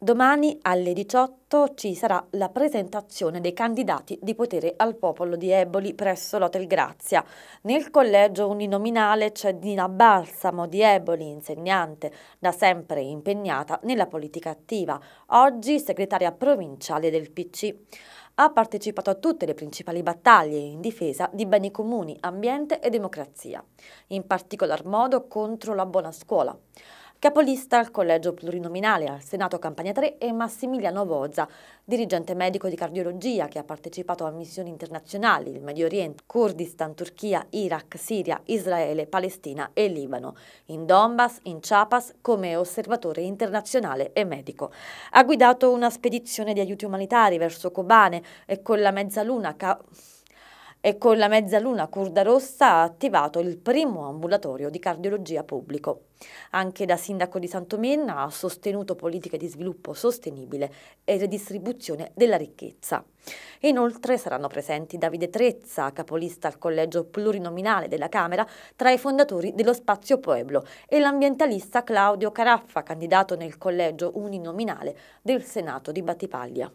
Domani alle 18 ci sarà la presentazione dei candidati di potere al popolo di Eboli presso l'Hotel Grazia. Nel collegio uninominale c'è Dina Balsamo di Eboli, insegnante, da sempre impegnata nella politica attiva, oggi segretaria provinciale del PC. Ha partecipato a tutte le principali battaglie in difesa di beni comuni, ambiente e democrazia, in particolar modo contro la buona scuola capolista al collegio plurinominale al Senato Campania 3 è Massimiliano Vozza, dirigente medico di cardiologia che ha partecipato a missioni internazionali in Medio Oriente, Kurdistan, Turchia, Iraq, Siria, Israele, Palestina e Libano, in Donbass, in Chiapas come osservatore internazionale e medico. Ha guidato una spedizione di aiuti umanitari verso Kobane e con la mezzaluna... Ca- e con la mezzaluna Curda Rossa ha attivato il primo ambulatorio di cardiologia pubblico. Anche da sindaco di Santomenna ha sostenuto politiche di sviluppo sostenibile e redistribuzione della ricchezza. Inoltre saranno presenti Davide Trezza, capolista al collegio plurinominale della Camera, tra i fondatori dello Spazio Pueblo, e l'ambientalista Claudio Caraffa, candidato nel collegio uninominale del Senato di Battipaglia.